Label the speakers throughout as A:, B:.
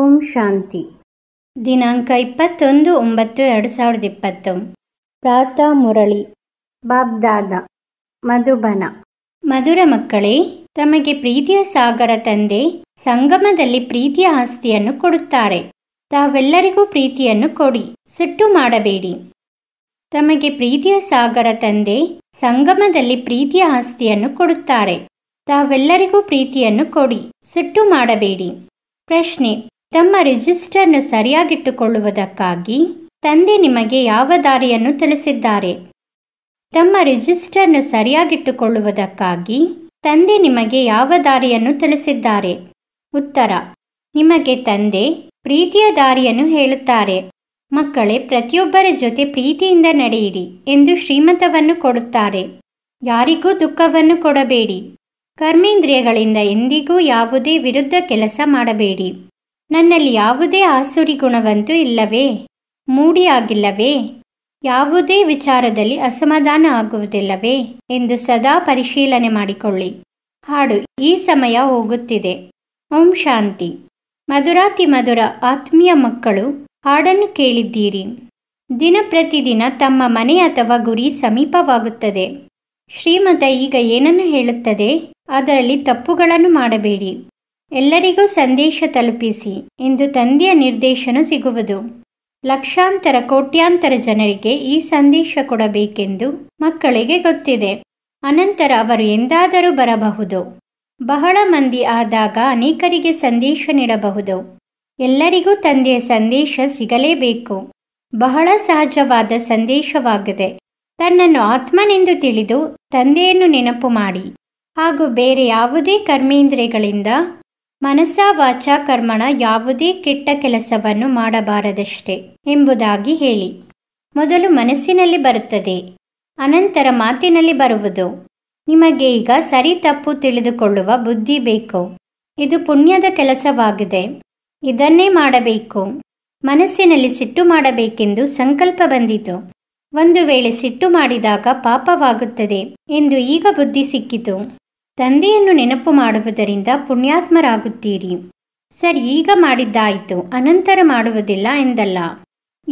A: ಓಂ ಶಾಂತಿ ದಿನಾಂಕ ಇಪ್ಪತ್ತೊಂದು ಒಂಬತ್ತು ಎರಡು ಸಾವಿರದ ಇಪ್ಪತ್ತು ಪ್ರಾತ ಮುರಳಿ ಬಾಬ್ದಾದ ಮಧುಬನ ಮಧುರ ಮಕ್ಕಳೇ ತಮಗೆ ಪ್ರೀತಿಯ ಸಾಗರ ತಂದೆ ಸಂಗಮದಲ್ಲಿ ಪ್ರೀತಿಯ ಆಸ್ತಿಯನ್ನು ಕೊಡುತ್ತಾರೆ ತಾವೆಲ್ಲರಿಗೂ ಪ್ರೀತಿಯನ್ನು ಕೊಡಿ ಸಿಟ್ಟು ಮಾಡಬೇಡಿ ತಮಗೆ ಪ್ರೀತಿಯ ಸಾಗರ ತಂದೆ ಸಂಗಮದಲ್ಲಿ ಪ್ರೀತಿಯ ಆಸ್ತಿಯನ್ನು ಕೊಡುತ್ತಾರೆ ತಾವೆಲ್ಲರಿಗೂ ಪ್ರೀತಿಯನ್ನು ಕೊಡಿ ಸಿಟ್ಟು ಮಾಡಬೇಡಿ ಪ್ರಶ್ನೆ ತಮ್ಮ ರಿಜಿಸ್ಟರ್ನು ಸರಿಯಾಗಿಟ್ಟುಕೊಳ್ಳುವುದಕ್ಕಾಗಿ ತಂದೆ ನಿಮಗೆ ಯಾವ ದಾರಿಯನ್ನು ತಿಳಿಸಿದ್ದಾರೆ ತಮ್ಮ ರಿಜಿಸ್ಟರ್ನು ಸರಿಯಾಗಿಟ್ಟುಕೊಳ್ಳುವುದಕ್ಕಾಗಿ ತಂದೆ ನಿಮಗೆ ಯಾವ ದಾರಿಯನ್ನು ತಿಳಿಸಿದ್ದಾರೆ ಉತ್ತರ ನಿಮಗೆ ತಂದೆ ಪ್ರೀತಿಯ ದಾರಿಯನ್ನು ಹೇಳುತ್ತಾರೆ ಮಕ್ಕಳೇ ಪ್ರತಿಯೊಬ್ಬರ ಜೊತೆ ಪ್ರೀತಿಯಿಂದ ನಡೆಯಿರಿ ಎಂದು ಶ್ರೀಮಂತವನ್ನು ಕೊಡುತ್ತಾರೆ ಯಾರಿಗೂ ದುಃಖವನ್ನು ಕೊಡಬೇಡಿ ಕರ್ಮೇಂದ್ರಿಯಗಳಿಂದ ಎಂದಿಗೂ ಯಾವುದೇ ವಿರುದ್ಧ ಕೆಲಸ ಮಾಡಬೇಡಿ ನನ್ನಲ್ಲಿ ಯಾವುದೇ ಆಸುರಿ ಗುಣವಂತೂ ಇಲ್ಲವೇ ಮೂಡಿಯಾಗಿಲ್ಲವೇ ಯಾವುದೇ ವಿಚಾರದಲ್ಲಿ ಅಸಮಾಧಾನ ಆಗುವುದಿಲ್ಲವೇ ಎಂದು ಸದಾ ಪರಿಶೀಲನೆ ಮಾಡಿಕೊಳ್ಳಿ ಹಾಡು ಈ ಸಮಯ ಹೋಗುತ್ತಿದೆ ಓಂ ಶಾಂತಿ ಮಧುರಾತಿ ಮಧುರ ಆತ್ಮೀಯ ಮಕ್ಕಳು ಹಾಡನ್ನು ಕೇಳಿದ್ದೀರಿ ದಿನ ಪ್ರತಿದಿನ ತಮ್ಮ ಮನೆ ಅಥವಾ ಗುರಿ ಸಮೀಪವಾಗುತ್ತದೆ ಶ್ರೀಮತ ಈಗ ಏನನ್ನು ಹೇಳುತ್ತದೆ ಅದರಲ್ಲಿ ತಪ್ಪುಗಳನ್ನು ಮಾಡಬೇಡಿ ಎಲ್ಲರಿಗೂ ಸಂದೇಶ ತಲುಪಿಸಿ ಎಂದು ತಂದೆಯ ನಿರ್ದೇಶನ ಸಿಗುವುದು ಲಕ್ಷಾಂತರ ಕೋಟ್ಯಾಂತರ ಜನರಿಗೆ ಈ ಸಂದೇಶ ಕೊಡಬೇಕೆಂದು ಮಕ್ಕಳಿಗೆ ಗೊತ್ತಿದೆ ಅನಂತರ ಅವರು ಎಂದಾದರೂ ಬರಬಹುದು ಬಹಳ ಮಂದಿ ಆದಾಗ ಅನೇಕರಿಗೆ ಸಂದೇಶ ನೀಡಬಹುದು ಎಲ್ಲರಿಗೂ ತಂದೆಯ ಸಂದೇಶ ಸಿಗಲೇಬೇಕು ಬಹಳ ಸಹಜವಾದ ಸಂದೇಶವಾಗಿದೆ ತನ್ನನ್ನು ಆತ್ಮನೆಂದು ತಿಳಿದು ತಂದೆಯನ್ನು ನೆನಪು ಮಾಡಿ ಹಾಗೂ ಬೇರೆ ಯಾವುದೇ ಕರ್ಮೇಂದ್ರಿಯಗಳಿಂದ ಮನಸ ವಾಚ ಕರ್ಮಣ ಯಾವುದೇ ಕೆಟ್ಟ ಕೆಲಸವನ್ನು ಮಾಡಬಾರದಷ್ಟೇ ಎಂಬುದಾಗಿ ಹೇಳಿ ಮೊದಲು ಮನಸ್ಸಿನಲ್ಲಿ ಬರುತ್ತದೆ ಅನಂತರ ಮಾತಿನಲ್ಲಿ ಬರುವುದು ನಿಮಗೆ ಈಗ ಸರಿ ತಪ್ಪು ತಿಳಿದುಕೊಳ್ಳುವ ಬುದ್ಧಿ ಬೇಕು ಇದು ಪುಣ್ಯದ ಕೆಲಸವಾಗಿದೆ ಇದನ್ನೇ ಮಾಡಬೇಕು ಮನಸ್ಸಿನಲ್ಲಿ ಸಿಟ್ಟು ಮಾಡಬೇಕೆಂದು ಸಂಕಲ್ಪ ಬಂದಿತು ಒಂದು ವೇಳೆ ಸಿಟ್ಟು ಮಾಡಿದಾಗ ಪಾಪವಾಗುತ್ತದೆ ಎಂದು ಈಗ ಬುದ್ಧಿ ಸಿಕ್ಕಿತು ತಂದೆಯನ್ನು ನೆನಪು ಮಾಡುವುದರಿಂದ ಪುಣ್ಯಾತ್ಮರಾಗುತ್ತೀರಿ ಸರ್ ಈಗ ಮಾಡಿದ್ದಾಯಿತು ಅನಂತರ ಮಾಡುವುದಿಲ್ಲ ಎಂದಲ್ಲ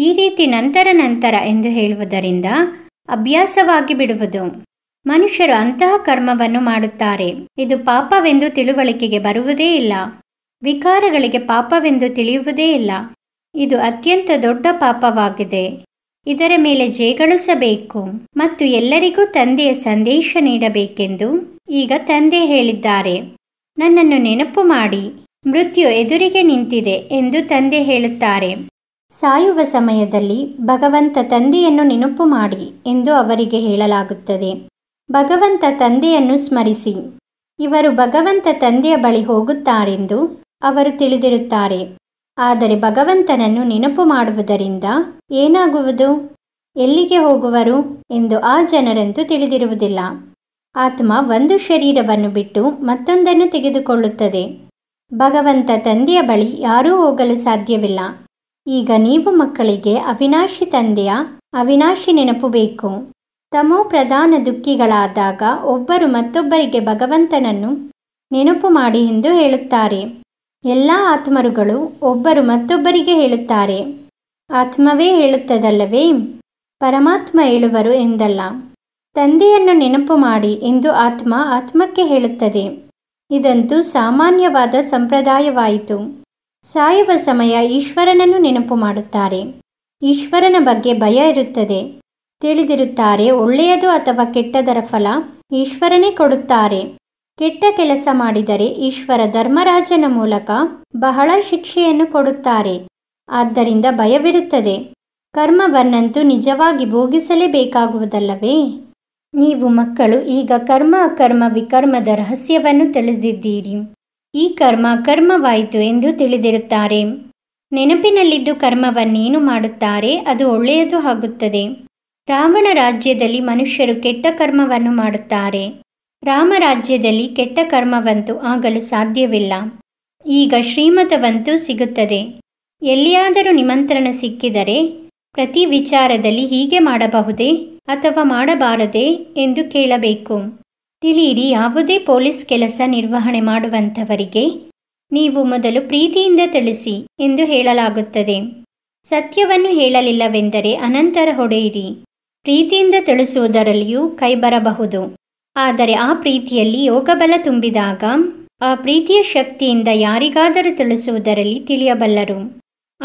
A: ಈ ರೀತಿ ನಂತರ ನಂತರ ಎಂದು ಹೇಳುವುದರಿಂದ ಅಭ್ಯಾಸವಾಗಿ ಬಿಡುವುದು ಮನುಷ್ಯರು ಅಂತಹ ಕರ್ಮವನ್ನು ಮಾಡುತ್ತಾರೆ ಇದು ಪಾಪವೆಂದು ತಿಳುವಳಿಕೆಗೆ ಬರುವುದೇ ಇಲ್ಲ ವಿಕಾರಗಳಿಗೆ ಪಾಪವೆಂದು ತಿಳಿಯುವುದೇ ಇಲ್ಲ ಇದು ಅತ್ಯಂತ ದೊಡ್ಡ ಪಾಪವಾಗಿದೆ ಇದರ ಮೇಲೆ ಜಯಗಳಿಸಬೇಕು ಮತ್ತು ಎಲ್ಲರಿಗೂ ತಂದೆಯ ಸಂದೇಶ ನೀಡಬೇಕೆಂದು ಈಗ ತಂದೆ ಹೇಳಿದ್ದಾರೆ ನನ್ನನ್ನು ನೆನಪು ಮಾಡಿ ಮೃತ್ಯು ಎದುರಿಗೆ ನಿಂತಿದೆ ಎಂದು ತಂದೆ ಹೇಳುತ್ತಾರೆ ಸಾಯುವ ಸಮಯದಲ್ಲಿ ಭಗವಂತ ತಂದೆಯನ್ನು ನೆನಪು ಮಾಡಿ ಎಂದು ಅವರಿಗೆ ಹೇಳಲಾಗುತ್ತದೆ ಭಗವಂತ ತಂದೆಯನ್ನು ಸ್ಮರಿಸಿ ಇವರು ಭಗವಂತ ತಂದೆಯ ಬಳಿ ಹೋಗುತ್ತಾರೆಂದು ಅವರು ತಿಳಿದಿರುತ್ತಾರೆ ಆದರೆ ಭಗವಂತನನ್ನು ನೆನಪು ಮಾಡುವುದರಿಂದ ಏನಾಗುವುದು ಎಲ್ಲಿಗೆ ಹೋಗುವರು ಎಂದು ಆ ಜನರಂತೂ ತಿಳಿದಿರುವುದಿಲ್ಲ ಆತ್ಮ ಒಂದು ಶರೀರವನ್ನು ಬಿಟ್ಟು ಮತ್ತೊಂದನ್ನು ತೆಗೆದುಕೊಳ್ಳುತ್ತದೆ ಭಗವಂತ ತಂದೆಯ ಬಳಿ ಯಾರೂ ಹೋಗಲು ಸಾಧ್ಯವಿಲ್ಲ ಈಗ ನೀವು ಮಕ್ಕಳಿಗೆ ಅವಿನಾಶಿ ತಂದೆಯ ಅವಿನಾಶಿ ನೆನಪು ಬೇಕು ತಮೋ ಪ್ರಧಾನ ದುಃಖಿಗಳಾದಾಗ ಒಬ್ಬರು ಮತ್ತೊಬ್ಬರಿಗೆ ಭಗವಂತನನ್ನು ನೆನಪು ಮಾಡಿ ಎಂದು ಹೇಳುತ್ತಾರೆ ಎಲ್ಲ ಆತ್ಮರುಗಳು ಒಬ್ಬರು ಮತ್ತೊಬ್ಬರಿಗೆ ಹೇಳುತ್ತಾರೆ ಆತ್ಮವೇ ಹೇಳುತ್ತದಲ್ಲವೇ ಪರಮಾತ್ಮ ಹೇಳುವರು ಎಂದಲ್ಲ ತಂದೆಯನ್ನು ನೆನಪು ಮಾಡಿ ಎಂದು ಆತ್ಮ ಆತ್ಮಕ್ಕೆ ಹೇಳುತ್ತದೆ ಇದಂತೂ ಸಾಮಾನ್ಯವಾದ ಸಂಪ್ರದಾಯವಾಯಿತು ಸಾಯುವ ಸಮಯ ಈಶ್ವರನನ್ನು ನೆನಪು ಮಾಡುತ್ತಾರೆ ಈಶ್ವರನ ಬಗ್ಗೆ ಭಯ ಇರುತ್ತದೆ ತಿಳಿದಿರುತ್ತಾರೆ ಒಳ್ಳೆಯದು ಅಥವಾ ಕೆಟ್ಟದರ ಫಲ ಈಶ್ವರನೇ ಕೊಡುತ್ತಾರೆ ಕೆಟ್ಟ ಕೆಲಸ ಮಾಡಿದರೆ ಈಶ್ವರ ಧರ್ಮರಾಜನ ಮೂಲಕ ಬಹಳ ಶಿಕ್ಷೆಯನ್ನು ಕೊಡುತ್ತಾರೆ ಆದ್ದರಿಂದ ಭಯವಿರುತ್ತದೆ ಕರ್ಮವನ್ನಂತೂ ನಿಜವಾಗಿ ಭೋಗಿಸಲೇಬೇಕಾಗುವುದಲ್ಲವೇ ನೀವು ಮಕ್ಕಳು ಈಗ ಕರ್ಮ ಅಕರ್ಮ ವಿಕರ್ಮದ ರಹಸ್ಯವನ್ನು ತಿಳಿದಿದ್ದೀರಿ ಈ ಕರ್ಮ ಕರ್ಮವಾಯಿತು ಎಂದು ತಿಳಿದಿರುತ್ತಾರೆ ನೆನಪಿನಲ್ಲಿದ್ದು ಕರ್ಮವನ್ನೇನು ಮಾಡುತ್ತಾರೆ ಅದು ಒಳ್ಳೆಯದು ಆಗುತ್ತದೆ ರಾವಣ ರಾಜ್ಯದಲ್ಲಿ ಮನುಷ್ಯರು ಕೆಟ್ಟ ಕರ್ಮವನ್ನು ಮಾಡುತ್ತಾರೆ ರಾಮ ರಾಜ್ಯದಲ್ಲಿ ಕೆಟ್ಟ ಕರ್ಮವಂತೂ ಆಗಲು ಸಾಧ್ಯವಿಲ್ಲ ಈಗ ಶ್ರೀಮತವಂತೂ ಸಿಗುತ್ತದೆ ಎಲ್ಲಿಯಾದರೂ ನಿಮಂತ್ರಣ ಸಿಕ್ಕಿದರೆ ಪ್ರತಿ ವಿಚಾರದಲ್ಲಿ ಹೀಗೆ ಮಾಡಬಹುದೇ ಅಥವಾ ಮಾಡಬಾರದೆ ಎಂದು ಕೇಳಬೇಕು ತಿಳಿಯಿರಿ ಯಾವುದೇ ಪೊಲೀಸ್ ಕೆಲಸ ನಿರ್ವಹಣೆ ಮಾಡುವಂಥವರಿಗೆ ನೀವು ಮೊದಲು ಪ್ರೀತಿಯಿಂದ ತಿಳಿಸಿ ಎಂದು ಹೇಳಲಾಗುತ್ತದೆ ಸತ್ಯವನ್ನು ಹೇಳಲಿಲ್ಲವೆಂದರೆ ಅನಂತರ ಹೊಡೆಯಿರಿ ಪ್ರೀತಿಯಿಂದ ತಿಳಿಸುವುದರಲ್ಲಿಯೂ ಕೈಬರಬಹುದು ಆದರೆ ಆ ಪ್ರೀತಿಯಲ್ಲಿ ಯೋಗಬಲ ತುಂಬಿದಾಗ ಆ ಪ್ರೀತಿಯ ಶಕ್ತಿಯಿಂದ ಯಾರಿಗಾದರೂ ತಿಳಿಸುವುದರಲ್ಲಿ ತಿಳಿಯಬಲ್ಲರು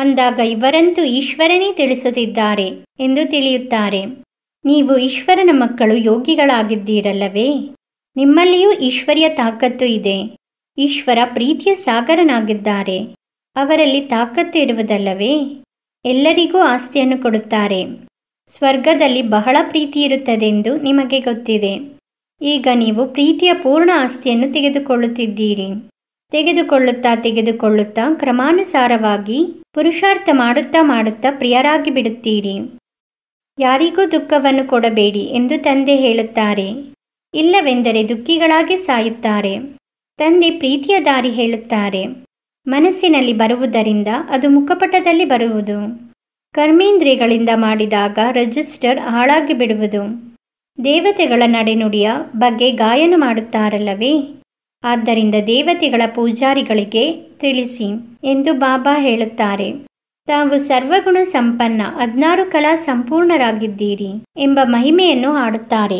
A: ಅಂದಾಗ ಇವರಂತೂ ಈಶ್ವರನೇ ತಿಳಿಸುತ್ತಿದ್ದಾರೆ ಎಂದು ತಿಳಿಯುತ್ತಾರೆ ನೀವು ಈಶ್ವರನ ಮಕ್ಕಳು ಯೋಗಿಗಳಾಗಿದ್ದೀರಲ್ಲವೇ ನಿಮ್ಮಲ್ಲಿಯೂ ಈಶ್ವರ್ಯ ತಾಕತ್ತು ಇದೆ ಈಶ್ವರ ಪ್ರೀತಿಯ ಸಾಗರನಾಗಿದ್ದಾರೆ ಅವರಲ್ಲಿ ತಾಕತ್ತು ಇರುವುದಲ್ಲವೇ ಎಲ್ಲರಿಗೂ ಆಸ್ತಿಯನ್ನು ಕೊಡುತ್ತಾರೆ ಸ್ವರ್ಗದಲ್ಲಿ ಬಹಳ ಪ್ರೀತಿ ಇರುತ್ತದೆಂದು ನಿಮಗೆ ಗೊತ್ತಿದೆ ಈಗ ನೀವು ಪ್ರೀತಿಯ ಪೂರ್ಣ ಆಸ್ತಿಯನ್ನು ತೆಗೆದುಕೊಳ್ಳುತ್ತಿದ್ದೀರಿ ತೆಗೆದುಕೊಳ್ಳುತ್ತಾ ತೆಗೆದುಕೊಳ್ಳುತ್ತಾ ಕ್ರಮಾನುಸಾರವಾಗಿ ಪುರುಷಾರ್ಥ ಮಾಡುತ್ತಾ ಮಾಡುತ್ತಾ ಪ್ರಿಯರಾಗಿ ಬಿಡುತ್ತೀರಿ ಯಾರಿಗೂ ದುಃಖವನ್ನು ಕೊಡಬೇಡಿ ಎಂದು ತಂದೆ ಹೇಳುತ್ತಾರೆ ಇಲ್ಲವೆಂದರೆ ದುಃಖಿಗಳಾಗಿ ಸಾಯುತ್ತಾರೆ ತಂದೆ ಪ್ರೀತಿಯ ದಾರಿ ಹೇಳುತ್ತಾರೆ ಮನಸ್ಸಿನಲ್ಲಿ ಬರುವುದರಿಂದ ಅದು ಮುಖಪಟದಲ್ಲಿ ಬರುವುದು ಕರ್ಮೇಂದ್ರಿಯಗಳಿಂದ ಮಾಡಿದಾಗ ರಜಿಸ್ಟರ್ ಹಾಳಾಗಿ ಬಿಡುವುದು ದೇವತೆಗಳ ನಡೆನುಡಿಯ ಬಗ್ಗೆ ಗಾಯನ ಮಾಡುತ್ತಾರಲ್ಲವೇ ಆದ್ದರಿಂದ ದೇವತೆಗಳ ಪೂಜಾರಿಗಳಿಗೆ ತಿಳಿಸಿ ಎಂದು ಬಾಬಾ ಹೇಳುತ್ತಾರೆ ತಾವು ಸರ್ವಗುಣ ಸಂಪನ್ನ ಹದಿನಾರು ಕಲಾ ಸಂಪೂರ್ಣರಾಗಿದ್ದೀರಿ ಎಂಬ ಮಹಿಮೆಯನ್ನು ಹಾಡುತ್ತಾರೆ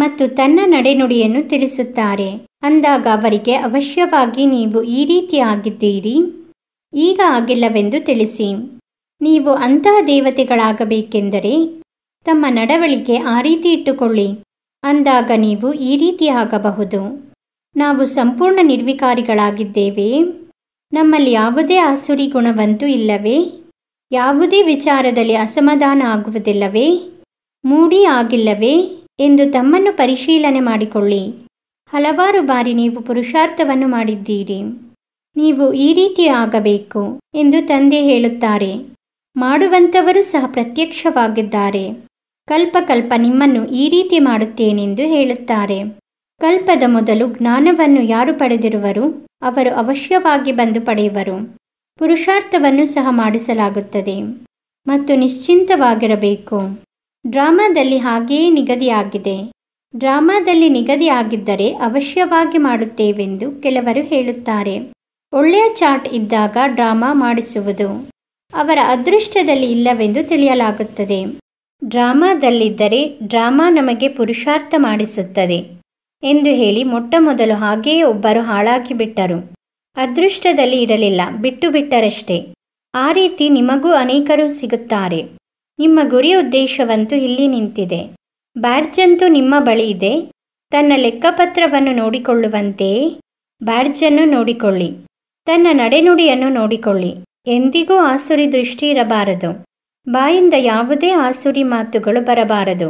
A: ಮತ್ತು ತನ್ನ ನಡೆನುಡಿಯನ್ನು ತಿಳಿಸುತ್ತಾರೆ ಅಂದಾಗ ಅವರಿಗೆ ಅವಶ್ಯವಾಗಿ ನೀವು ಈ ರೀತಿ ಆಗಿದ್ದೀರಿ ಈಗ ಆಗಿಲ್ಲವೆಂದು ತಿಳಿಸಿ ನೀವು ಅಂತಹ ದೇವತೆಗಳಾಗಬೇಕೆಂದರೆ ತಮ್ಮ ನಡವಳಿಕೆ ಆ ರೀತಿ ಇಟ್ಟುಕೊಳ್ಳಿ ಅಂದಾಗ ನೀವು ಈ ರೀತಿ ಆಗಬಹುದು ನಾವು ಸಂಪೂರ್ಣ ನಿರ್ವಿಕಾರಿಗಳಾಗಿದ್ದೇವೆ ನಮ್ಮಲ್ಲಿ ಯಾವುದೇ ಆಸುರಿ ಗುಣವಂತೂ ಇಲ್ಲವೇ ಯಾವುದೇ ವಿಚಾರದಲ್ಲಿ ಅಸಮಾಧಾನ ಆಗುವುದಿಲ್ಲವೇ ಮೂಡಿ ಆಗಿಲ್ಲವೇ ಎಂದು ತಮ್ಮನ್ನು ಪರಿಶೀಲನೆ ಮಾಡಿಕೊಳ್ಳಿ ಹಲವಾರು ಬಾರಿ ನೀವು ಪುರುಷಾರ್ಥವನ್ನು ಮಾಡಿದ್ದೀರಿ ನೀವು ಈ ರೀತಿ ಆಗಬೇಕು ಎಂದು ತಂದೆ ಹೇಳುತ್ತಾರೆ ಮಾಡುವಂಥವರು ಸಹ ಪ್ರತ್ಯಕ್ಷವಾಗಿದ್ದಾರೆ ಕಲ್ಪ ಕಲ್ಪ ನಿಮ್ಮನ್ನು ಈ ರೀತಿ ಮಾಡುತ್ತೇನೆಂದು ಹೇಳುತ್ತಾರೆ ಕಲ್ಪದ ಮೊದಲು ಜ್ಞಾನವನ್ನು ಯಾರು ಪಡೆದಿರುವರು ಅವರು ಅವಶ್ಯವಾಗಿ ಬಂದು ಪಡೆಯುವರು ಪುರುಷಾರ್ಥವನ್ನು ಸಹ ಮಾಡಿಸಲಾಗುತ್ತದೆ ಮತ್ತು ನಿಶ್ಚಿಂತವಾಗಿರಬೇಕು ಡ್ರಾಮಾದಲ್ಲಿ ಹಾಗೆಯೇ ನಿಗದಿಯಾಗಿದೆ ಡ್ರಾಮಾದಲ್ಲಿ ನಿಗದಿಯಾಗಿದ್ದರೆ ಅವಶ್ಯವಾಗಿ ಮಾಡುತ್ತೇವೆಂದು ಕೆಲವರು ಹೇಳುತ್ತಾರೆ ಒಳ್ಳೆಯ ಚಾಟ್ ಇದ್ದಾಗ ಡ್ರಾಮಾ ಮಾಡಿಸುವುದು ಅವರ ಅದೃಷ್ಟದಲ್ಲಿ ಇಲ್ಲವೆಂದು ತಿಳಿಯಲಾಗುತ್ತದೆ ಡ್ರಾಮಾದಲ್ಲಿದ್ದರೆ ಡ್ರಾಮಾ ನಮಗೆ ಪುರುಷಾರ್ಥ ಮಾಡಿಸುತ್ತದೆ ಎಂದು ಹೇಳಿ ಮೊಟ್ಟ ಮೊದಲು ಹಾಗೆಯೇ ಒಬ್ಬರು ಹಾಳಾಗಿಬಿಟ್ಟರು ಅದೃಷ್ಟದಲ್ಲಿ ಇರಲಿಲ್ಲ ಬಿಟ್ಟು ಬಿಟ್ಟರಷ್ಟೇ ಆ ರೀತಿ ನಿಮಗೂ ಅನೇಕರು ಸಿಗುತ್ತಾರೆ ನಿಮ್ಮ ಗುರಿ ಉದ್ದೇಶವಂತೂ ಇಲ್ಲಿ ನಿಂತಿದೆ ಬ್ಯಾಡ್ಜಂತೂ ನಿಮ್ಮ ಬಳಿ ಇದೆ ತನ್ನ ಲೆಕ್ಕಪತ್ರವನ್ನು ನೋಡಿಕೊಳ್ಳುವಂತೆಯೇ ಬ್ಯಾಡ್ಜನ್ನು ನೋಡಿಕೊಳ್ಳಿ ತನ್ನ ನಡೆನುಡಿಯನ್ನು ನೋಡಿಕೊಳ್ಳಿ ಎಂದಿಗೂ ಆಸುರಿ ದೃಷ್ಟಿ ಇರಬಾರದು ಬಾಯಿಂದ ಯಾವುದೇ ಆಸುರಿ ಮಾತುಗಳು ಬರಬಾರದು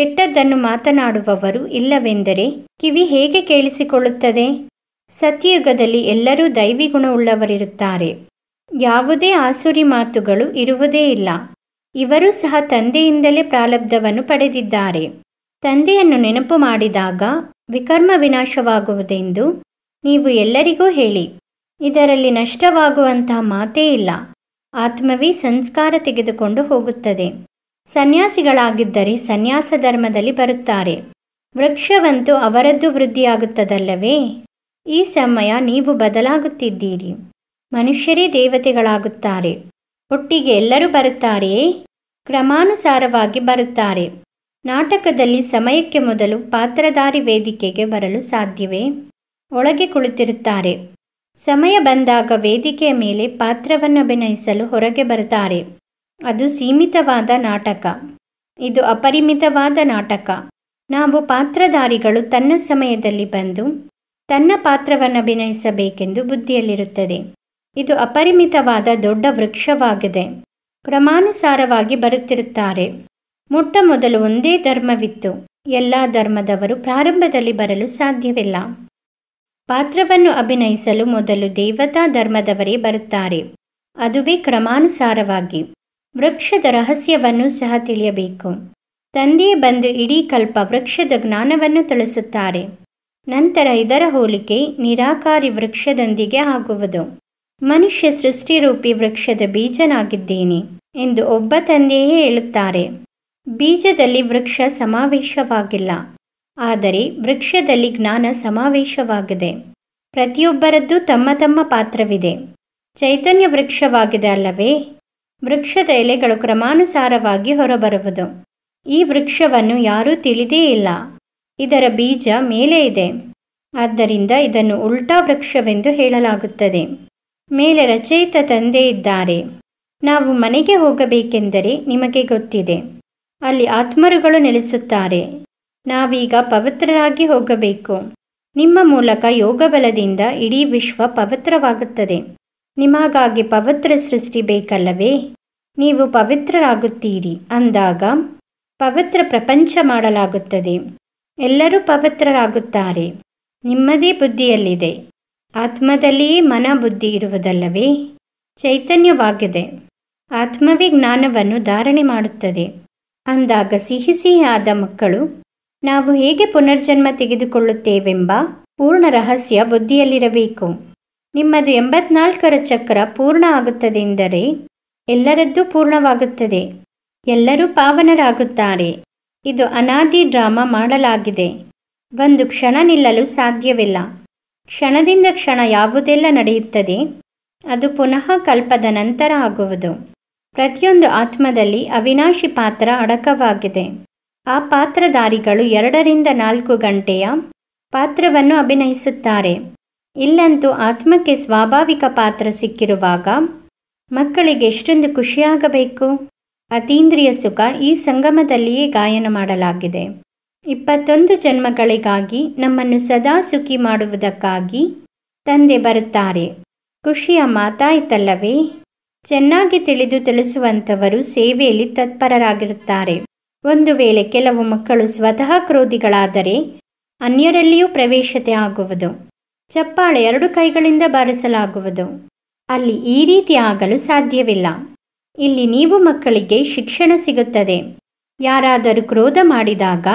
A: ಕೆಟ್ಟದ್ದನ್ನು ಮಾತನಾಡುವವರು ಇಲ್ಲವೆಂದರೆ ಕಿವಿ ಹೇಗೆ ಕೇಳಿಸಿಕೊಳ್ಳುತ್ತದೆ ಸತ್ಯಯುಗದಲ್ಲಿ ಎಲ್ಲರೂ ದೈವಿ ಗುಣವುಳ್ಳವರಿರುತ್ತಾರೆ ಯಾವುದೇ ಆಸುರಿ ಮಾತುಗಳು ಇರುವುದೇ ಇಲ್ಲ ಇವರು ಸಹ ತಂದೆಯಿಂದಲೇ ಪ್ರಾರಬ್ಧವನ್ನು ಪಡೆದಿದ್ದಾರೆ ತಂದೆಯನ್ನು ನೆನಪು ಮಾಡಿದಾಗ ವಿಕರ್ಮ ವಿನಾಶವಾಗುವುದೆಂದು ನೀವು ಎಲ್ಲರಿಗೂ ಹೇಳಿ ಇದರಲ್ಲಿ ನಷ್ಟವಾಗುವಂತಹ ಮಾತೇ ಇಲ್ಲ ಆತ್ಮವೇ ಸಂಸ್ಕಾರ ತೆಗೆದುಕೊಂಡು ಹೋಗುತ್ತದೆ ಸನ್ಯಾಸಿಗಳಾಗಿದ್ದರೆ ಸನ್ಯಾಸ ಧರ್ಮದಲ್ಲಿ ಬರುತ್ತಾರೆ ವೃಕ್ಷವಂತೂ ಅವರದ್ದು ವೃದ್ಧಿಯಾಗುತ್ತದಲ್ಲವೇ ಈ ಸಮಯ ನೀವು ಬದಲಾಗುತ್ತಿದ್ದೀರಿ ಮನುಷ್ಯರೇ ದೇವತೆಗಳಾಗುತ್ತಾರೆ ಒಟ್ಟಿಗೆ ಎಲ್ಲರೂ ಬರುತ್ತಾರೆಯೇ ಕ್ರಮಾನುಸಾರವಾಗಿ ಬರುತ್ತಾರೆ ನಾಟಕದಲ್ಲಿ ಸಮಯಕ್ಕೆ ಮೊದಲು ಪಾತ್ರಧಾರಿ ವೇದಿಕೆಗೆ ಬರಲು ಸಾಧ್ಯವೇ ಒಳಗೆ ಕುಳಿತಿರುತ್ತಾರೆ ಸಮಯ ಬಂದಾಗ ವೇದಿಕೆಯ ಮೇಲೆ ಪಾತ್ರವನ್ನು ಅಭಿನಯಿಸಲು ಹೊರಗೆ ಬರುತ್ತಾರೆ ಅದು ಸೀಮಿತವಾದ ನಾಟಕ ಇದು ಅಪರಿಮಿತವಾದ ನಾಟಕ ನಾವು ಪಾತ್ರಧಾರಿಗಳು ತನ್ನ ಸಮಯದಲ್ಲಿ ಬಂದು ತನ್ನ ಪಾತ್ರವನ್ನು ಅಭಿನಯಿಸಬೇಕೆಂದು ಬುದ್ಧಿಯಲ್ಲಿರುತ್ತದೆ ಇದು ಅಪರಿಮಿತವಾದ ದೊಡ್ಡ ವೃಕ್ಷವಾಗಿದೆ ಕ್ರಮಾನುಸಾರವಾಗಿ ಬರುತ್ತಿರುತ್ತಾರೆ ಮೊಟ್ಟ ಮೊದಲು ಒಂದೇ ಧರ್ಮವಿತ್ತು ಎಲ್ಲ ಧರ್ಮದವರು ಪ್ರಾರಂಭದಲ್ಲಿ ಬರಲು ಸಾಧ್ಯವಿಲ್ಲ ಪಾತ್ರವನ್ನು ಅಭಿನಯಿಸಲು ಮೊದಲು ದೇವತಾ ಧರ್ಮದವರೇ ಬರುತ್ತಾರೆ ಅದುವೇ ಕ್ರಮಾನುಸಾರವಾಗಿ ವೃಕ್ಷದ ರಹಸ್ಯವನ್ನು ಸಹ ತಿಳಿಯಬೇಕು ತಂದೆ ಬಂದು ಇಡೀ ಕಲ್ಪ ವೃಕ್ಷದ ಜ್ಞಾನವನ್ನು ತಿಳಿಸುತ್ತಾರೆ ನಂತರ ಇದರ ಹೋಲಿಕೆ ನಿರಾಕಾರಿ ವೃಕ್ಷದೊಂದಿಗೆ ಆಗುವುದು ಮನುಷ್ಯ ಸೃಷ್ಟಿರೂಪಿ ವೃಕ್ಷದ ಬೀಜನಾಗಿದ್ದೇನೆ ಎಂದು ಒಬ್ಬ ತಂದೆಯೇ ಹೇಳುತ್ತಾರೆ ಬೀಜದಲ್ಲಿ ವೃಕ್ಷ ಸಮಾವೇಶವಾಗಿಲ್ಲ ಆದರೆ ವೃಕ್ಷದಲ್ಲಿ ಜ್ಞಾನ ಸಮಾವೇಶವಾಗಿದೆ ಪ್ರತಿಯೊಬ್ಬರದ್ದು ತಮ್ಮ ತಮ್ಮ ಪಾತ್ರವಿದೆ ಚೈತನ್ಯ ವೃಕ್ಷವಾಗಿದೆ ಅಲ್ಲವೇ ವೃಕ್ಷದ ಎಲೆಗಳು ಕ್ರಮಾನುಸಾರವಾಗಿ ಹೊರಬರುವುದು ಈ ವೃಕ್ಷವನ್ನು ಯಾರೂ ತಿಳಿದೇ ಇಲ್ಲ ಇದರ ಬೀಜ ಮೇಲೆ ಇದೆ ಆದ್ದರಿಂದ ಇದನ್ನು ಉಲ್ಟಾ ವೃಕ್ಷವೆಂದು ಹೇಳಲಾಗುತ್ತದೆ ಮೇಲೆ ರಚಯಿತ ತಂದೆ ಇದ್ದಾರೆ ನಾವು ಮನೆಗೆ ಹೋಗಬೇಕೆಂದರೆ ನಿಮಗೆ ಗೊತ್ತಿದೆ ಅಲ್ಲಿ ಆತ್ಮರುಗಳು ನೆಲೆಸುತ್ತಾರೆ ನಾವೀಗ ಪವಿತ್ರರಾಗಿ ಹೋಗಬೇಕು ನಿಮ್ಮ ಮೂಲಕ ಯೋಗಬಲದಿಂದ ಬಲದಿಂದ ಇಡೀ ವಿಶ್ವ ಪವಿತ್ರವಾಗುತ್ತದೆ ನಿಮಗಾಗಿ ಪವಿತ್ರ ಸೃಷ್ಟಿ ಬೇಕಲ್ಲವೇ ನೀವು ಪವಿತ್ರರಾಗುತ್ತೀರಿ ಅಂದಾಗ ಪವಿತ್ರ ಪ್ರಪಂಚ ಮಾಡಲಾಗುತ್ತದೆ ಎಲ್ಲರೂ ಪವಿತ್ರರಾಗುತ್ತಾರೆ ನಿಮ್ಮದೇ ಬುದ್ಧಿಯಲ್ಲಿದೆ ಆತ್ಮದಲ್ಲಿಯೇ ಮನ ಬುದ್ಧಿ ಇರುವುದಲ್ಲವೇ ಚೈತನ್ಯವಾಗಿದೆ ಆತ್ಮವೇ ಜ್ಞಾನವನ್ನು ಧಾರಣೆ ಮಾಡುತ್ತದೆ ಅಂದಾಗ ಸಿಹಿ ಸಿಹಿಯಾದ ಮಕ್ಕಳು ನಾವು ಹೇಗೆ ಪುನರ್ಜನ್ಮ ತೆಗೆದುಕೊಳ್ಳುತ್ತೇವೆಂಬ ಪೂರ್ಣ ರಹಸ್ಯ ಬುದ್ಧಿಯಲ್ಲಿರಬೇಕು ನಿಮ್ಮದು ಎಂಬತ್ನಾಲ್ಕರ ಚಕ್ರ ಪೂರ್ಣ ಆಗುತ್ತದೆ ಎಂದರೆ ಎಲ್ಲರದ್ದು ಪೂರ್ಣವಾಗುತ್ತದೆ ಎಲ್ಲರೂ ಪಾವನರಾಗುತ್ತಾರೆ ಇದು ಅನಾದಿ ಡ್ರಾಮಾ ಮಾಡಲಾಗಿದೆ ಒಂದು ಕ್ಷಣ ನಿಲ್ಲಲು ಸಾಧ್ಯವಿಲ್ಲ ಕ್ಷಣದಿಂದ ಕ್ಷಣ ಯಾವುದೆಲ್ಲ ನಡೆಯುತ್ತದೆ ಅದು ಪುನಃ ಕಲ್ಪದ ನಂತರ ಆಗುವುದು ಪ್ರತಿಯೊಂದು ಆತ್ಮದಲ್ಲಿ ಅವಿನಾಶಿ ಪಾತ್ರ ಅಡಕವಾಗಿದೆ ಆ ಪಾತ್ರಧಾರಿಗಳು ಎರಡರಿಂದ ನಾಲ್ಕು ಗಂಟೆಯ ಪಾತ್ರವನ್ನು ಅಭಿನಯಿಸುತ್ತಾರೆ ಇಲ್ಲಂತೂ ಆತ್ಮಕ್ಕೆ ಸ್ವಾಭಾವಿಕ ಪಾತ್ರ ಸಿಕ್ಕಿರುವಾಗ ಮಕ್ಕಳಿಗೆ ಎಷ್ಟೊಂದು ಖುಷಿಯಾಗಬೇಕು ಅತೀಂದ್ರಿಯ ಸುಖ ಈ ಸಂಗಮದಲ್ಲಿಯೇ ಗಾಯನ ಮಾಡಲಾಗಿದೆ ಇಪ್ಪತ್ತೊಂದು ಜನ್ಮಗಳಿಗಾಗಿ ನಮ್ಮನ್ನು ಸದಾ ಸುಖಿ ಮಾಡುವುದಕ್ಕಾಗಿ ತಂದೆ ಬರುತ್ತಾರೆ ಖುಷಿಯ ಮಾತಾಯಿತಲ್ಲವೇ ಚೆನ್ನಾಗಿ ತಿಳಿದು ತಿಳಿಸುವಂಥವರು ಸೇವೆಯಲ್ಲಿ ತತ್ಪರರಾಗಿರುತ್ತಾರೆ ಒಂದು ವೇಳೆ ಕೆಲವು ಮಕ್ಕಳು ಸ್ವತಃ ಕ್ರೋಧಿಗಳಾದರೆ ಅನ್ಯರಲ್ಲಿಯೂ ಪ್ರವೇಶತೆ ಆಗುವುದು ಚಪ್ಪಾಳೆ ಎರಡು ಕೈಗಳಿಂದ ಬಾರಿಸಲಾಗುವುದು ಅಲ್ಲಿ ಈ ರೀತಿ ಆಗಲು ಸಾಧ್ಯವಿಲ್ಲ ಇಲ್ಲಿ ನೀವು ಮಕ್ಕಳಿಗೆ ಶಿಕ್ಷಣ ಸಿಗುತ್ತದೆ ಯಾರಾದರೂ ಕ್ರೋಧ ಮಾಡಿದಾಗ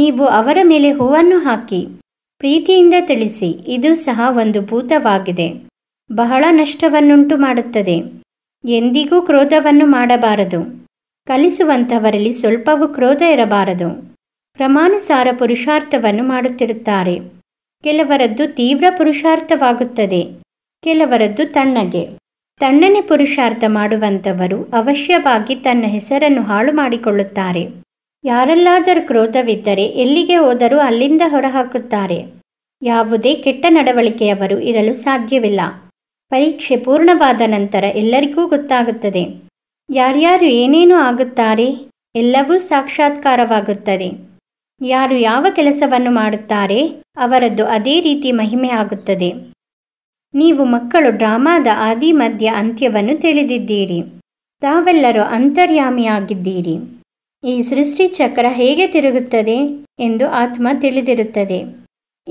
A: ನೀವು ಅವರ ಮೇಲೆ ಹೂವನ್ನು ಹಾಕಿ ಪ್ರೀತಿಯಿಂದ ತಿಳಿಸಿ ಇದು ಸಹ ಒಂದು ಭೂತವಾಗಿದೆ ಬಹಳ ನಷ್ಟವನ್ನುಂಟು ಮಾಡುತ್ತದೆ ಎಂದಿಗೂ ಕ್ರೋಧವನ್ನು ಮಾಡಬಾರದು ಕಲಿಸುವಂಥವರಲ್ಲಿ ಸ್ವಲ್ಪವೂ ಕ್ರೋಧ ಇರಬಾರದು ಕ್ರಮಾನುಸಾರ ಪುರುಷಾರ್ಥವನ್ನು ಮಾಡುತ್ತಿರುತ್ತಾರೆ ಕೆಲವರದ್ದು ತೀವ್ರ ಪುರುಷಾರ್ಥವಾಗುತ್ತದೆ ಕೆಲವರದ್ದು ತಣ್ಣಗೆ ತಣ್ಣನೆ ಪುರುಷಾರ್ಥ ಮಾಡುವಂಥವರು ಅವಶ್ಯವಾಗಿ ತನ್ನ ಹೆಸರನ್ನು ಹಾಳು ಮಾಡಿಕೊಳ್ಳುತ್ತಾರೆ ಯಾರಲ್ಲಾದರೂ ಕ್ರೋಧವಿದ್ದರೆ ಎಲ್ಲಿಗೆ ಹೋದರೂ ಅಲ್ಲಿಂದ ಹೊರಹಾಕುತ್ತಾರೆ ಯಾವುದೇ ಕೆಟ್ಟ ನಡವಳಿಕೆಯವರು ಇರಲು ಸಾಧ್ಯವಿಲ್ಲ ಪರೀಕ್ಷೆ ಪೂರ್ಣವಾದ ನಂತರ ಎಲ್ಲರಿಗೂ ಗೊತ್ತಾಗುತ್ತದೆ ಯಾರ್ಯಾರು ಏನೇನು ಆಗುತ್ತಾರೆ ಎಲ್ಲವೂ ಸಾಕ್ಷಾತ್ಕಾರವಾಗುತ್ತದೆ ಯಾರು ಯಾವ ಕೆಲಸವನ್ನು ಮಾಡುತ್ತಾರೆ ಅವರದ್ದು ಅದೇ ರೀತಿ ಮಹಿಮೆ ಆಗುತ್ತದೆ ನೀವು ಮಕ್ಕಳು ಡ್ರಾಮಾದ ಆದಿ ಮಧ್ಯ ಅಂತ್ಯವನ್ನು ತಿಳಿದಿದ್ದೀರಿ ತಾವೆಲ್ಲರೂ ಅಂತರ್ಯಾಮಿಯಾಗಿದ್ದೀರಿ ಈ ಸೃಷ್ಟಿ ಚಕ್ರ ಹೇಗೆ ತಿರುಗುತ್ತದೆ ಎಂದು ಆತ್ಮ ತಿಳಿದಿರುತ್ತದೆ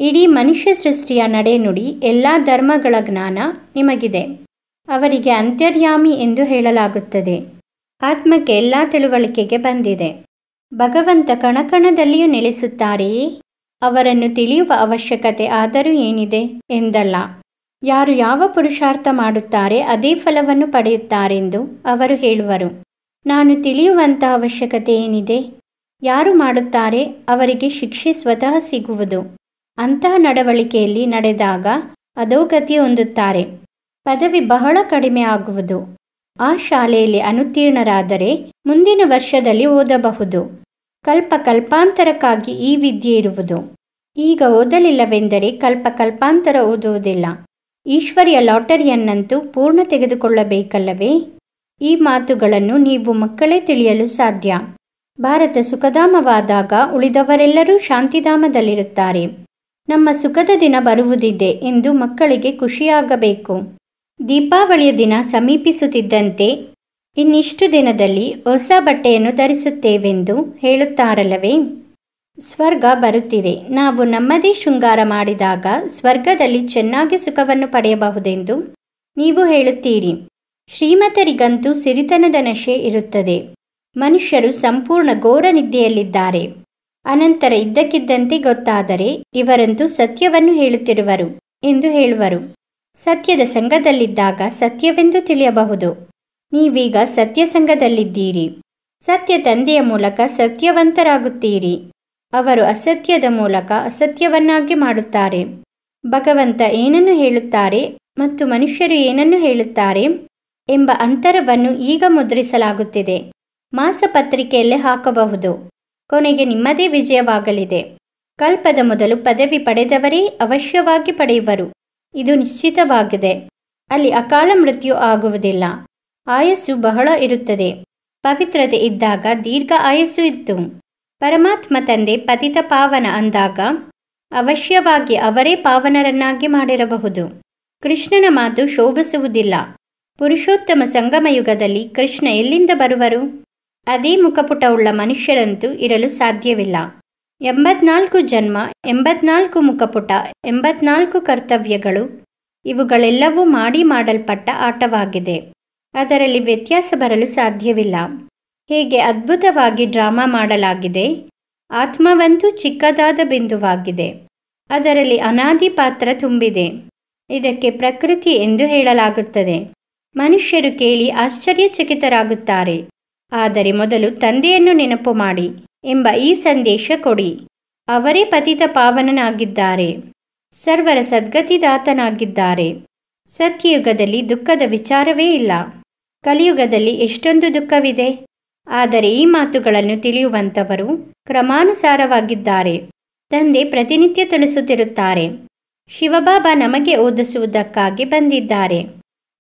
A: ಇಡೀ ಮನುಷ್ಯ ಸೃಷ್ಟಿಯ ನಡೆನುಡಿ ಎಲ್ಲ ಧರ್ಮಗಳ ಜ್ಞಾನ ನಿಮಗಿದೆ ಅವರಿಗೆ ಅಂತರ್ಯಾಮಿ ಎಂದು ಹೇಳಲಾಗುತ್ತದೆ ಆತ್ಮಕ್ಕೆ ಎಲ್ಲ ತಿಳುವಳಿಕೆಗೆ ಬಂದಿದೆ ಭಗವಂತ ಕಣಕಣದಲ್ಲಿಯೂ ನೆಲೆಸುತ್ತಾರೆಯೇ ಅವರನ್ನು ತಿಳಿಯುವ ಅವಶ್ಯಕತೆ ಆದರೂ ಏನಿದೆ ಎಂದಲ್ಲ ಯಾರು ಯಾವ ಪುರುಷಾರ್ಥ ಮಾಡುತ್ತಾರೆ ಅದೇ ಫಲವನ್ನು ಪಡೆಯುತ್ತಾರೆಂದು ಅವರು ಹೇಳುವರು ನಾನು ತಿಳಿಯುವಂಥ ಅವಶ್ಯಕತೆ ಏನಿದೆ ಯಾರು ಮಾಡುತ್ತಾರೆ ಅವರಿಗೆ ಶಿಕ್ಷೆ ಸ್ವತಃ ಸಿಗುವುದು ಅಂತಹ ನಡವಳಿಕೆಯಲ್ಲಿ ನಡೆದಾಗ ಅಧೋಗತಿ ಹೊಂದುತ್ತಾರೆ ಪದವಿ ಬಹಳ ಕಡಿಮೆ ಆಗುವುದು ಆ ಶಾಲೆಯಲ್ಲಿ ಅನುತ್ತೀರ್ಣರಾದರೆ ಮುಂದಿನ ವರ್ಷದಲ್ಲಿ ಓದಬಹುದು ಕಲ್ಪ ಕಲ್ಪಾಂತರಕ್ಕಾಗಿ ಈ ವಿದ್ಯೆ ಇರುವುದು ಈಗ ಓದಲಿಲ್ಲವೆಂದರೆ ಕಲ್ಪ ಕಲ್ಪಾಂತರ ಓದುವುದಿಲ್ಲ ಈಶ್ವರಿಯ ಲಾಟರಿಯನ್ನಂತೂ ಪೂರ್ಣ ತೆಗೆದುಕೊಳ್ಳಬೇಕಲ್ಲವೇ ಈ ಮಾತುಗಳನ್ನು ನೀವು ಮಕ್ಕಳೇ ತಿಳಿಯಲು ಸಾಧ್ಯ ಭಾರತ ಸುಖಧಾಮವಾದಾಗ ಉಳಿದವರೆಲ್ಲರೂ ಶಾಂತಿಧಾಮದಲ್ಲಿರುತ್ತಾರೆ ನಮ್ಮ ಸುಖದ ದಿನ ಬರುವುದಿದೆ ಎಂದು ಮಕ್ಕಳಿಗೆ ಖುಷಿಯಾಗಬೇಕು ದೀಪಾವಳಿಯ ದಿನ ಸಮೀಪಿಸುತ್ತಿದ್ದಂತೆ ಇನ್ನಿಷ್ಟು ದಿನದಲ್ಲಿ ಹೊಸ ಬಟ್ಟೆಯನ್ನು ಧರಿಸುತ್ತೇವೆಂದು ಹೇಳುತ್ತಾರಲ್ಲವೇ ಸ್ವರ್ಗ ಬರುತ್ತಿದೆ ನಾವು ನಮ್ಮದೇ ಶೃಂಗಾರ ಮಾಡಿದಾಗ ಸ್ವರ್ಗದಲ್ಲಿ ಚೆನ್ನಾಗಿ ಸುಖವನ್ನು ಪಡೆಯಬಹುದೆಂದು ನೀವು ಹೇಳುತ್ತೀರಿ ಶ್ರೀಮತರಿಗಂತೂ ಸಿರಿತನದ ನಶೆ ಇರುತ್ತದೆ ಮನುಷ್ಯರು ಸಂಪೂರ್ಣ ಘೋರ ನಿದ್ದೆಯಲ್ಲಿದ್ದಾರೆ ಅನಂತರ ಇದ್ದಕ್ಕಿದ್ದಂತೆ ಗೊತ್ತಾದರೆ ಇವರಂತೂ ಸತ್ಯವನ್ನು ಹೇಳುತ್ತಿರುವರು ಎಂದು ಹೇಳುವರು ಸತ್ಯದ ಸಂಘದಲ್ಲಿದ್ದಾಗ ಸತ್ಯವೆಂದು ತಿಳಿಯಬಹುದು ನೀವೀಗ ಸತ್ಯ ಸಂಘದಲ್ಲಿದ್ದೀರಿ ಸತ್ಯ ತಂದೆಯ ಮೂಲಕ ಸತ್ಯವಂತರಾಗುತ್ತೀರಿ ಅವರು ಅಸತ್ಯದ ಮೂಲಕ ಅಸತ್ಯವನ್ನಾಗಿ ಮಾಡುತ್ತಾರೆ ಭಗವಂತ ಏನನ್ನು ಹೇಳುತ್ತಾರೆ ಮತ್ತು ಮನುಷ್ಯರು ಏನನ್ನು ಹೇಳುತ್ತಾರೆ ಎಂಬ ಅಂತರವನ್ನು ಈಗ ಮುದ್ರಿಸಲಾಗುತ್ತಿದೆ ಮಾಸಪತ್ರಿಕೆಯಲ್ಲಿ ಹಾಕಬಹುದು ಕೊನೆಗೆ ನಿಮ್ಮದೇ ವಿಜಯವಾಗಲಿದೆ ಕಲ್ಪದ ಮೊದಲು ಪದವಿ ಪಡೆದವರೇ ಅವಶ್ಯವಾಗಿ ಪಡೆಯುವರು ಇದು ನಿಶ್ಚಿತವಾಗಿದೆ ಅಲ್ಲಿ ಅಕಾಲ ಮೃತ್ಯು ಆಗುವುದಿಲ್ಲ ಆಯಸ್ಸು ಬಹಳ ಇರುತ್ತದೆ ಪವಿತ್ರತೆ ಇದ್ದಾಗ ದೀರ್ಘ ಆಯಸ್ಸು ಇತ್ತು ಪರಮಾತ್ಮ ತಂದೆ ಪತಿತ ಪಾವನ ಅಂದಾಗ ಅವಶ್ಯವಾಗಿ ಅವರೇ ಪಾವನರನ್ನಾಗಿ ಮಾಡಿರಬಹುದು ಕೃಷ್ಣನ ಮಾತು ಶೋಭಿಸುವುದಿಲ್ಲ ಪುರುಷೋತ್ತಮ ಸಂಗಮ ಯುಗದಲ್ಲಿ ಕೃಷ್ಣ ಎಲ್ಲಿಂದ ಬರುವರು ಅದೇ ಮುಖಪುಟವುಳ್ಳ ಮನುಷ್ಯರಂತೂ ಇರಲು ಸಾಧ್ಯವಿಲ್ಲ ಎಂಬತ್ನಾಲ್ಕು ಜನ್ಮ ಎಂಬತ್ನಾಲ್ಕು ಮುಖಪುಟ ಎಂಬತ್ನಾಲ್ಕು ಕರ್ತವ್ಯಗಳು ಇವುಗಳೆಲ್ಲವೂ ಮಾಡಿ ಮಾಡಲ್ಪಟ್ಟ ಆಟವಾಗಿದೆ ಅದರಲ್ಲಿ ವ್ಯತ್ಯಾಸ ಬರಲು ಸಾಧ್ಯವಿಲ್ಲ ಹೇಗೆ ಅದ್ಭುತವಾಗಿ ಡ್ರಾಮಾ ಮಾಡಲಾಗಿದೆ ಆತ್ಮವಂತೂ ಚಿಕ್ಕದಾದ ಬಿಂದುವಾಗಿದೆ ಅದರಲ್ಲಿ ಅನಾದಿ ಪಾತ್ರ ತುಂಬಿದೆ ಇದಕ್ಕೆ ಪ್ರಕೃತಿ ಎಂದು ಹೇಳಲಾಗುತ್ತದೆ ಮನುಷ್ಯರು ಕೇಳಿ ಆಶ್ಚರ್ಯಚಕಿತರಾಗುತ್ತಾರೆ ಆದರೆ ಮೊದಲು ತಂದೆಯನ್ನು ನೆನಪು ಮಾಡಿ ಎಂಬ ಈ ಸಂದೇಶ ಕೊಡಿ ಅವರೇ ಪತಿತ ಪಾವನನಾಗಿದ್ದಾರೆ ಸರ್ವರ ಸದ್ಗತಿದಾತನಾಗಿದ್ದಾರೆ ಸತ್ಯಯುಗದಲ್ಲಿ ದುಃಖದ ವಿಚಾರವೇ ಇಲ್ಲ ಕಲಿಯುಗದಲ್ಲಿ ಎಷ್ಟೊಂದು ದುಃಖವಿದೆ ಆದರೆ ಈ ಮಾತುಗಳನ್ನು ತಿಳಿಯುವಂಥವರು ಕ್ರಮಾನುಸಾರವಾಗಿದ್ದಾರೆ ತಂದೆ ಪ್ರತಿನಿತ್ಯ ತಿಳಿಸುತ್ತಿರುತ್ತಾರೆ ಶಿವಬಾಬಾ ನಮಗೆ ಓದಿಸುವುದಕ್ಕಾಗಿ ಬಂದಿದ್ದಾರೆ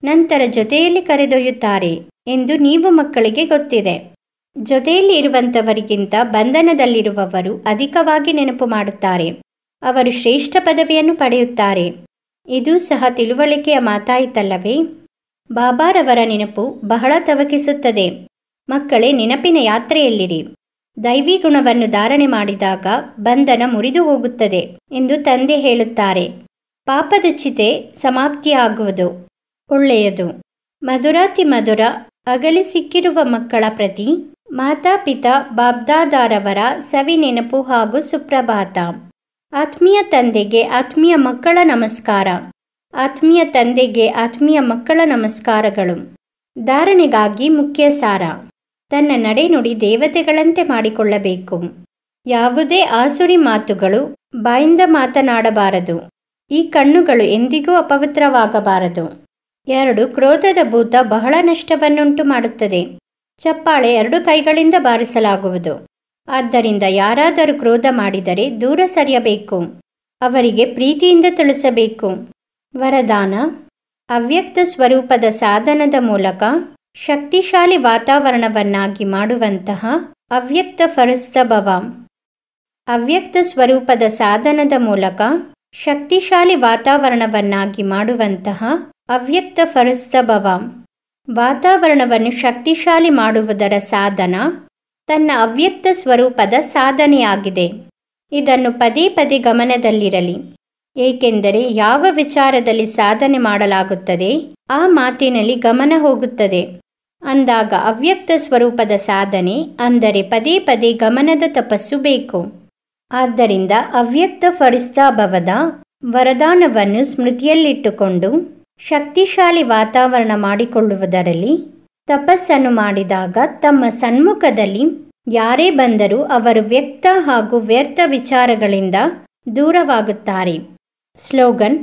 A: ನಂತರ ಜೊತೆಯಲ್ಲಿ ಕರೆದೊಯ್ಯುತ್ತಾರೆ ಎಂದು ನೀವು ಮಕ್ಕಳಿಗೆ ಗೊತ್ತಿದೆ ಜೊತೆಯಲ್ಲಿರುವಂಥವರಿಗಿಂತ ಬಂಧನದಲ್ಲಿರುವವರು ಅಧಿಕವಾಗಿ ನೆನಪು ಮಾಡುತ್ತಾರೆ ಅವರು ಶ್ರೇಷ್ಠ ಪದವಿಯನ್ನು ಪಡೆಯುತ್ತಾರೆ ಇದು ಸಹ ತಿಳುವಳಿಕೆಯ ಮಾತಾಯಿತಲ್ಲವೇ ಬಾಬಾರವರ ನೆನಪು ಬಹಳ ತವಕಿಸುತ್ತದೆ ಮಕ್ಕಳೇ ನೆನಪಿನ ಯಾತ್ರೆಯಲ್ಲಿರಿ ದೈವಿ ಗುಣವನ್ನು ಧಾರಣೆ ಮಾಡಿದಾಗ ಬಂಧನ ಮುರಿದು ಹೋಗುತ್ತದೆ ಎಂದು ತಂದೆ ಹೇಳುತ್ತಾರೆ ಪಾಪದ ಚಿತೆ ಸಮಾಪ್ತಿಯಾಗುವುದು ಒಳ್ಳೆಯದು ಮಧುರಾತಿ ಮಧುರ ಅಗಲಿ ಸಿಕ್ಕಿರುವ ಮಕ್ಕಳ ಪ್ರತಿ ಮಾತಾಪಿತಾ ಬಾಬ್ದಾದಾರವರ ಸವಿನೆನಪು ಹಾಗೂ ಸುಪ್ರಭಾತ ಆತ್ಮೀಯ ತಂದೆಗೆ ಆತ್ಮೀಯ ಮಕ್ಕಳ ನಮಸ್ಕಾರ ಆತ್ಮೀಯ ತಂದೆಗೆ ಆತ್ಮೀಯ ಮಕ್ಕಳ ನಮಸ್ಕಾರಗಳು ಧಾರಣೆಗಾಗಿ ಮುಖ್ಯ ಸಾರ ತನ್ನ ನಡೆನುಡಿ ದೇವತೆಗಳಂತೆ ಮಾಡಿಕೊಳ್ಳಬೇಕು ಯಾವುದೇ ಆಸುರಿ ಮಾತುಗಳು ಬಾಯಿಂದ ಮಾತನಾಡಬಾರದು ಈ ಕಣ್ಣುಗಳು ಎಂದಿಗೂ ಅಪವಿತ್ರವಾಗಬಾರದು ಎರಡು ಕ್ರೋಧದ ಭೂತ ಬಹಳ ನಷ್ಟವನ್ನುಂಟು ಮಾಡುತ್ತದೆ ಚಪ್ಪಾಳೆ ಎರಡು ಕೈಗಳಿಂದ ಬಾರಿಸಲಾಗುವುದು ಆದ್ದರಿಂದ ಯಾರಾದರೂ ಕ್ರೋಧ ಮಾಡಿದರೆ ದೂರ ಸರಿಯಬೇಕು ಅವರಿಗೆ ಪ್ರೀತಿಯಿಂದ ತಿಳಿಸಬೇಕು ವರದಾನ ಅವ್ಯಕ್ತ ಸ್ವರೂಪದ ಸಾಧನದ ಮೂಲಕ ಶಕ್ತಿಶಾಲಿ ವಾತಾವರಣವನ್ನಾಗಿ ಮಾಡುವಂತಹ ಅವ್ಯಕ್ತ ಫರಸ್ತಭವ ಅವ್ಯಕ್ತ ಸ್ವರೂಪದ ಸಾಧನದ ಮೂಲಕ ಶಕ್ತಿಶಾಲಿ ವಾತಾವರಣವನ್ನಾಗಿ ಮಾಡುವಂತಹ ಅವ್ಯಕ್ತ ಫರಸ್ತಭವ ವಾತಾವರಣವನ್ನು ಶಕ್ತಿಶಾಲಿ ಮಾಡುವುದರ ಸಾಧನ ತನ್ನ ಅವ್ಯಕ್ತ ಸ್ವರೂಪದ ಸಾಧನೆಯಾಗಿದೆ ಇದನ್ನು ಪದೇ ಪದೇ ಗಮನದಲ್ಲಿರಲಿ ಏಕೆಂದರೆ ಯಾವ ವಿಚಾರದಲ್ಲಿ ಸಾಧನೆ ಮಾಡಲಾಗುತ್ತದೆ ಆ ಮಾತಿನಲ್ಲಿ ಗಮನ ಹೋಗುತ್ತದೆ ಅಂದಾಗ ಅವ್ಯಕ್ತ ಸ್ವರೂಪದ ಸಾಧನೆ ಅಂದರೆ ಪದೇ ಪದೇ ಗಮನದ ತಪಸ್ಸು ಬೇಕು ಆದ್ದರಿಂದ ಅವ್ಯಕ್ತ ಫರಿಸ್ತಾಭವದ ವರದಾನವನ್ನು ಸ್ಮೃತಿಯಲ್ಲಿಟ್ಟುಕೊಂಡು ಶಕ್ತಿಶಾಲಿ ವಾತಾವರಣ ಮಾಡಿಕೊಳ್ಳುವುದರಲ್ಲಿ ತಪಸ್ಸನ್ನು ಮಾಡಿದಾಗ ತಮ್ಮ ಸನ್ಮುಖದಲ್ಲಿ ಯಾರೇ ಬಂದರೂ ಅವರು ವ್ಯಕ್ತ ಹಾಗೂ ವ್ಯರ್ಥ ವಿಚಾರಗಳಿಂದ ದೂರವಾಗುತ್ತಾರೆ ಸ್ಲೋಗನ್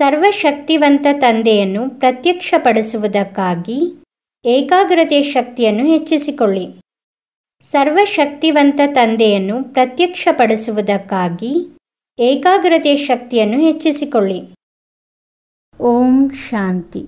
A: ಸರ್ವಶಕ್ತಿವಂತ ತಂದೆಯನ್ನು ಪ್ರತ್ಯಕ್ಷಪಡಿಸುವುದಕ್ಕಾಗಿ ಏಕಾಗ್ರತೆ ಶಕ್ತಿಯನ್ನು ಹೆಚ್ಚಿಸಿಕೊಳ್ಳಿ ಸರ್ವಶಕ್ತಿವಂತ ತಂದೆಯನ್ನು ಪ್ರತ್ಯಕ್ಷಪಡಿಸುವುದಕ್ಕಾಗಿ ಏಕಾಗ್ರತೆ ಶಕ್ತಿಯನ್ನು ಹೆಚ್ಚಿಸಿಕೊಳ್ಳಿ ओम शांति